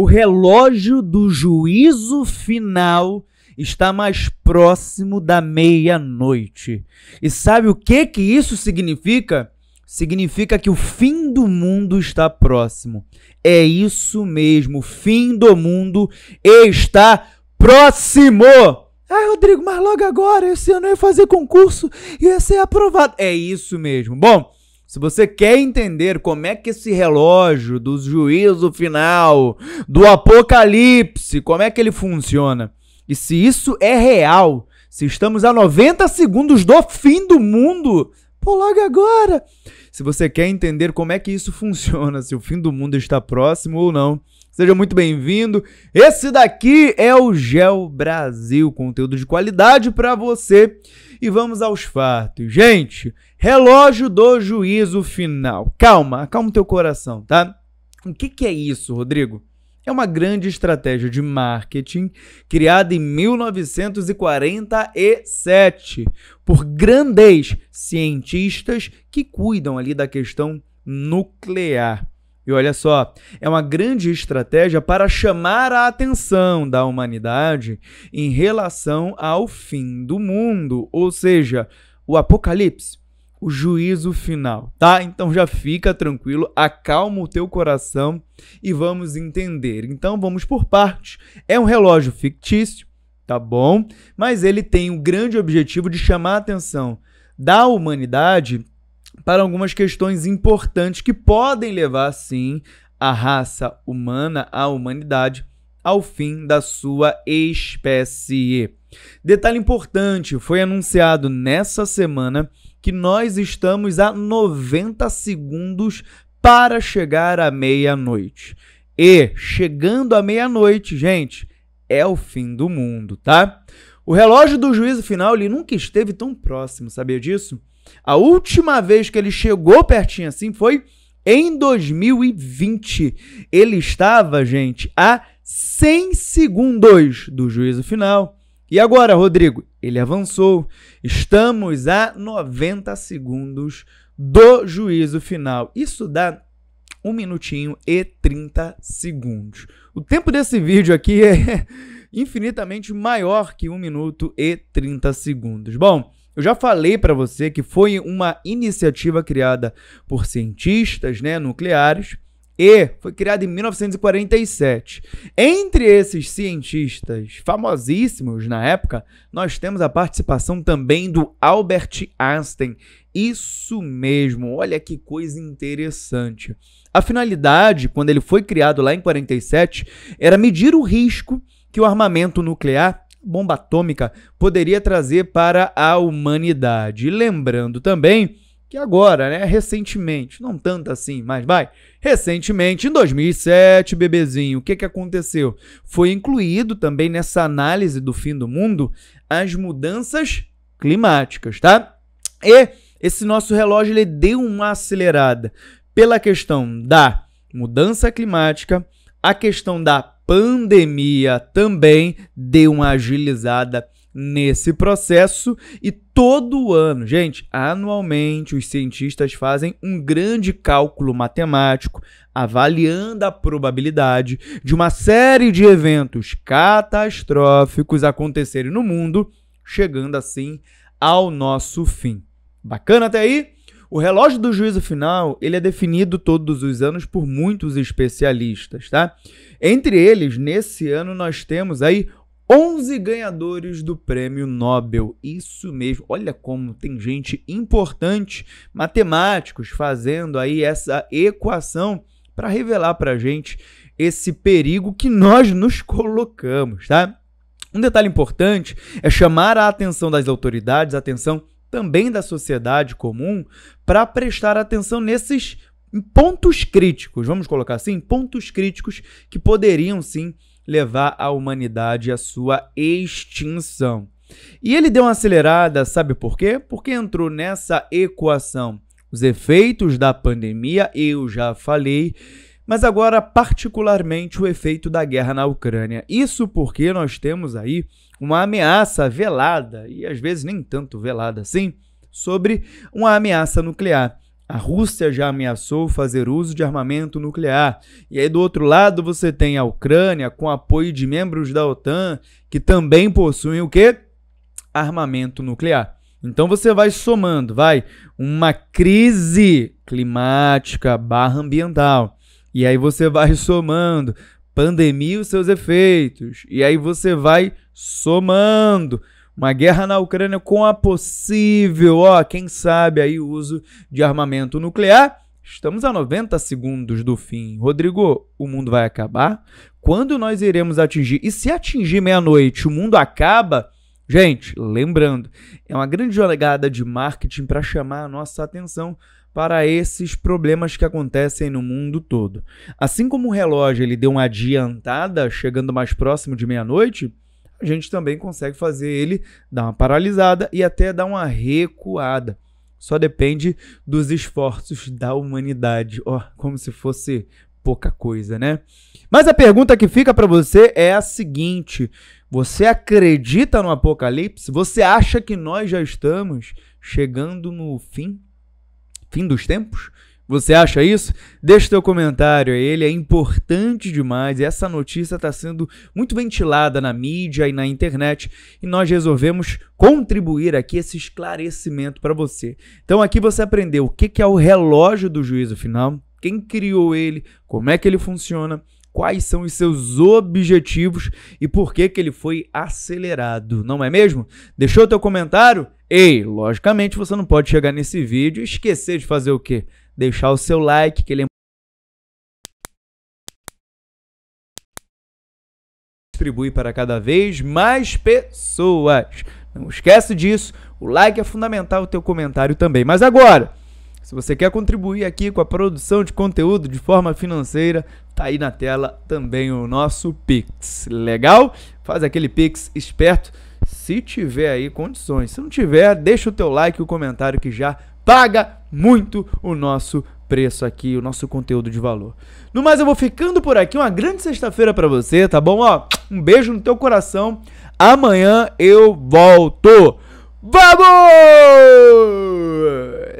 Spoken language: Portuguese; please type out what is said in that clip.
O relógio do juízo final está mais próximo da meia-noite. E sabe o que que isso significa? Significa que o fim do mundo está próximo. É isso mesmo, o fim do mundo está próximo. Ah, Rodrigo, mas logo agora, esse ano eu ia fazer concurso e ia ser aprovado. É isso mesmo. Bom, se você quer entender como é que esse relógio do juízo final, do apocalipse, como é que ele funciona, e se isso é real, se estamos a 90 segundos do fim do mundo, pô, logo agora. Se você quer entender como é que isso funciona, se o fim do mundo está próximo ou não, seja muito bem-vindo. Esse daqui é o Gel Brasil, conteúdo de qualidade para você e vamos aos fatos. Gente, relógio do juízo final. Calma, acalma o teu coração, tá? O que, que é isso, Rodrigo? É uma grande estratégia de marketing criada em 1947 por grandes cientistas que cuidam ali da questão nuclear. E olha só, é uma grande estratégia para chamar a atenção da humanidade em relação ao fim do mundo, ou seja, o apocalipse o juízo final, tá? Então já fica tranquilo, acalma o teu coração e vamos entender. Então vamos por partes. É um relógio fictício, tá bom? Mas ele tem o grande objetivo de chamar a atenção da humanidade para algumas questões importantes que podem levar, sim, a raça humana, a humanidade, ao fim da sua espécie. Detalhe importante: foi anunciado nessa semana que nós estamos a 90 segundos para chegar à meia-noite. E chegando à meia-noite, gente, é o fim do mundo, tá? O relógio do juízo final ele nunca esteve tão próximo, sabia disso? A última vez que ele chegou pertinho assim foi em 2020. Ele estava, gente, a 100 segundos do juízo final. E agora, Rodrigo? Ele avançou. Estamos a 90 segundos do juízo final. Isso dá 1 minutinho e 30 segundos. O tempo desse vídeo aqui é infinitamente maior que 1 minuto e 30 segundos. Bom, eu já falei para você que foi uma iniciativa criada por cientistas né, nucleares e foi criada em 1947. Entre esses cientistas famosíssimos na época, nós temos a participação também do Albert Einstein. Isso mesmo, olha que coisa interessante. A finalidade, quando ele foi criado lá em 47, era medir o risco que o armamento nuclear bomba atômica poderia trazer para a humanidade. Lembrando também que agora, né, recentemente, não tanto assim, mas vai, recentemente, em 2007, bebezinho, o que, que aconteceu? Foi incluído também nessa análise do fim do mundo as mudanças climáticas, tá? E esse nosso relógio ele deu uma acelerada pela questão da mudança climática, a questão da pandemia também deu uma agilizada nesse processo e todo ano, gente, anualmente os cientistas fazem um grande cálculo matemático avaliando a probabilidade de uma série de eventos catastróficos acontecerem no mundo, chegando assim ao nosso fim. Bacana até aí? O relógio do juízo final, ele é definido todos os anos por muitos especialistas, tá? Entre eles, nesse ano nós temos aí 11 ganhadores do Prêmio Nobel. Isso mesmo. Olha como tem gente importante, matemáticos fazendo aí essa equação para revelar para gente esse perigo que nós nos colocamos, tá? Um detalhe importante é chamar a atenção das autoridades, a atenção também da sociedade comum, para prestar atenção nesses pontos críticos, vamos colocar assim, pontos críticos que poderiam sim levar a humanidade à sua extinção. E ele deu uma acelerada, sabe por quê? Porque entrou nessa equação os efeitos da pandemia, eu já falei, mas agora particularmente o efeito da guerra na Ucrânia. Isso porque nós temos aí uma ameaça velada, e às vezes nem tanto velada assim, sobre uma ameaça nuclear. A Rússia já ameaçou fazer uso de armamento nuclear. E aí, do outro lado, você tem a Ucrânia, com apoio de membros da OTAN, que também possuem o quê? Armamento nuclear. Então você vai somando, vai, uma crise climática barra ambiental, e aí você vai somando pandemia e os seus efeitos. E aí você vai somando uma guerra na Ucrânia com a possível, ó, quem sabe aí o uso de armamento nuclear. Estamos a 90 segundos do fim. Rodrigo, o mundo vai acabar? Quando nós iremos atingir? E se atingir meia-noite, o mundo acaba? Gente, lembrando, é uma grande jogada de marketing para chamar a nossa atenção para esses problemas que acontecem no mundo todo. Assim como o relógio ele deu uma adiantada, chegando mais próximo de meia-noite, a gente também consegue fazer ele dar uma paralisada e até dar uma recuada. Só depende dos esforços da humanidade. Ó, oh, como se fosse pouca coisa, né? Mas a pergunta que fica para você é a seguinte: você acredita no apocalipse? Você acha que nós já estamos chegando no fim fim dos tempos? Você acha isso? Deixe seu comentário, ele é importante demais. Essa notícia está sendo muito ventilada na mídia e na internet e nós resolvemos contribuir aqui esse esclarecimento para você. Então aqui você aprendeu o que é o relógio do juízo final, quem criou ele, como é que ele funciona quais são os seus objetivos e por que, que ele foi acelerado, não é mesmo? Deixou teu comentário? Ei, logicamente você não pode chegar nesse vídeo e esquecer de fazer o quê? Deixar o seu like, que ele é distribui para cada vez mais pessoas. Não esquece disso, o like é fundamental, o teu comentário também. Mas agora, se você quer contribuir aqui com a produção de conteúdo de forma financeira, tá aí na tela também o nosso Pix. Legal? Faz aquele Pix esperto, se tiver aí condições. Se não tiver, deixa o teu like e o comentário que já paga muito o nosso preço aqui, o nosso conteúdo de valor. No mais, eu vou ficando por aqui. Uma grande sexta-feira para você, tá bom? Ó, um beijo no teu coração. Amanhã eu volto. Vamos!